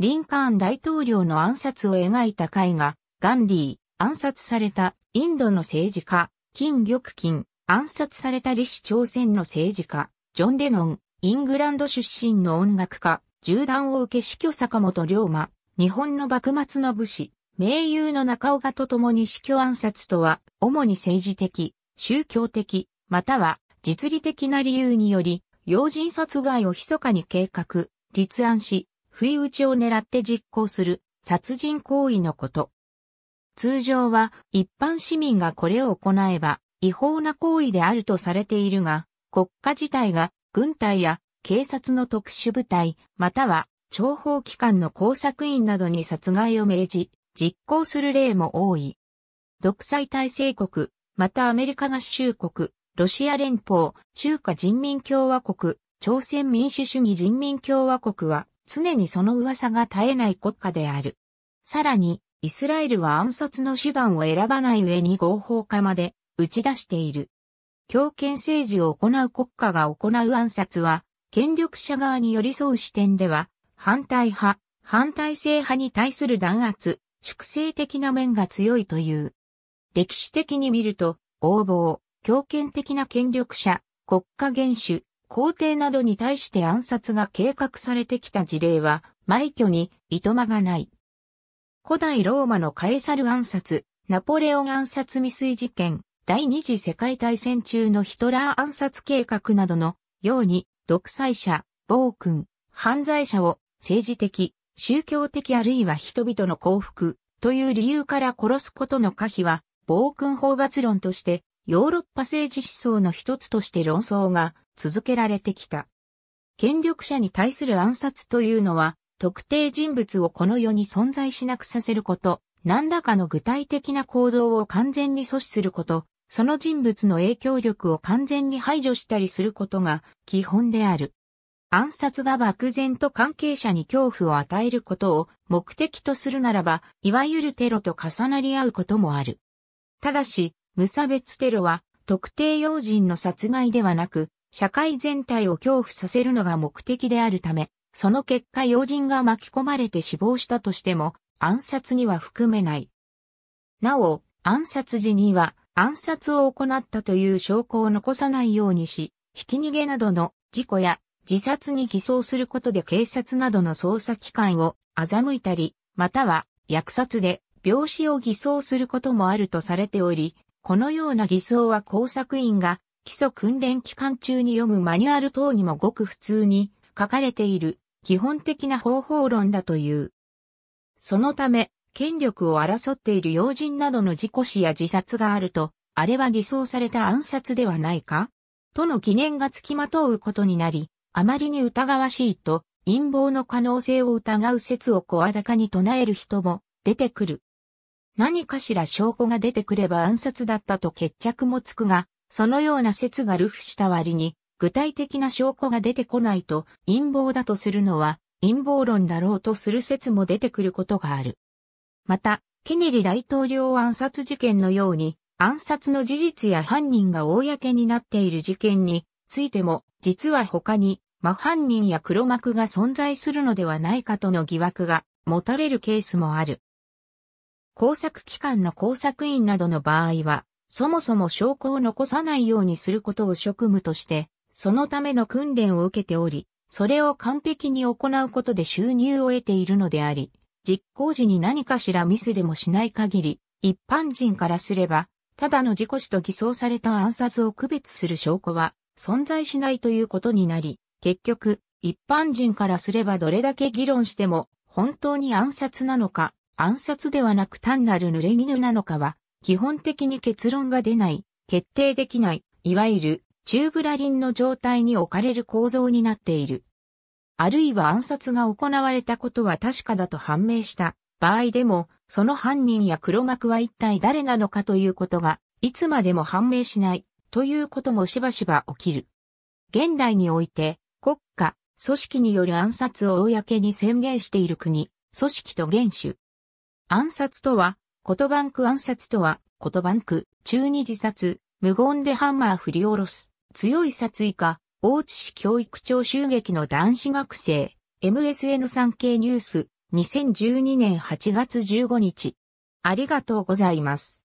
リンカーン大統領の暗殺を描いた絵画、ガンディ暗殺されたインドの政治家、金玉金、暗殺された李氏朝鮮の政治家、ジョン・レノン、イングランド出身の音楽家、銃弾を受け死去坂本龍馬、日本の幕末の武士、名優の中岡と共に死去暗殺とは、主に政治的、宗教的、または実利的な理由により、要人殺害を密かに計画、立案し、不意打ちを狙って実行する殺人行為のこと。通常は一般市民がこれを行えば違法な行為であるとされているが、国家自体が軍隊や警察の特殊部隊、または諜報機関の工作員などに殺害を命じ、実行する例も多い。独裁体制国、またアメリカ合衆国、ロシア連邦、中華人民共和国、朝鮮民主主義人民共和国は、常にその噂が絶えない国家である。さらに、イスラエルは暗殺の手段を選ばない上に合法化まで打ち出している。強権政治を行う国家が行う暗殺は、権力者側に寄り添う視点では、反対派、反対性派に対する弾圧、粛清的な面が強いという。歴史的に見ると、横暴、強権的な権力者、国家元首、皇帝などに対して暗殺が計画されてきた事例は、枚挙に糸間がない。古代ローマのカエサル暗殺、ナポレオン暗殺未遂事件、第二次世界大戦中のヒトラー暗殺計画などのように、独裁者、暴君、犯罪者を政治的、宗教的あるいは人々の幸福という理由から殺すことの可否は、暴君法伐論として、ヨーロッパ政治思想の一つとして論争が続けられてきた。権力者に対する暗殺というのは、特定人物をこの世に存在しなくさせること、何らかの具体的な行動を完全に阻止すること、その人物の影響力を完全に排除したりすることが基本である。暗殺が漠然と関係者に恐怖を与えることを目的とするならば、いわゆるテロと重なり合うこともある。ただし、無差別テロは特定要人の殺害ではなく、社会全体を恐怖させるのが目的であるため、その結果要人が巻き込まれて死亡したとしても、暗殺には含めない。なお、暗殺時には、暗殺を行ったという証拠を残さないようにし、ひき逃げなどの事故や自殺に偽装することで警察などの捜査機関を欺いたり、または虐殺で病死を偽装することもあるとされており、このような偽装は工作員が基礎訓練期間中に読むマニュアル等にもごく普通に書かれている基本的な方法論だという。そのため、権力を争っている要人などの事故死や自殺があると、あれは偽装された暗殺ではないかとの疑念がつきまとうことになり、あまりに疑わしいと、陰謀の可能性を疑う説を声高に唱える人も出てくる。何かしら証拠が出てくれば暗殺だったと決着もつくが、そのような説が流布した割に、具体的な証拠が出てこないと陰謀だとするのは陰謀論だろうとする説も出てくることがある。また、ケネリ大統領暗殺事件のように、暗殺の事実や犯人が公になっている事件についても、実は他に、真犯人や黒幕が存在するのではないかとの疑惑が持たれるケースもある。工作機関の工作員などの場合は、そもそも証拠を残さないようにすることを職務として、そのための訓練を受けており、それを完璧に行うことで収入を得ているのであり、実行時に何かしらミスでもしない限り、一般人からすれば、ただの事故死と偽装された暗殺を区別する証拠は存在しないということになり、結局、一般人からすればどれだけ議論しても、本当に暗殺なのか、暗殺ではなく単なる濡れ衣なのかは、基本的に結論が出ない、決定できない、いわゆるチューブラリンの状態に置かれる構造になっている。あるいは暗殺が行われたことは確かだと判明した場合でも、その犯人や黒幕は一体誰なのかということが、いつまでも判明しないということもしばしば起きる。現代において、国家、組織による暗殺を公に宣言している国、組織と原種。暗殺とは、言ンク暗殺とは、言ンク、中二自殺、無言でハンマー振り下ろす、強い殺意か、大津市教育長襲撃の男子学生、MSN3 経ニュース、2012年8月15日。ありがとうございます。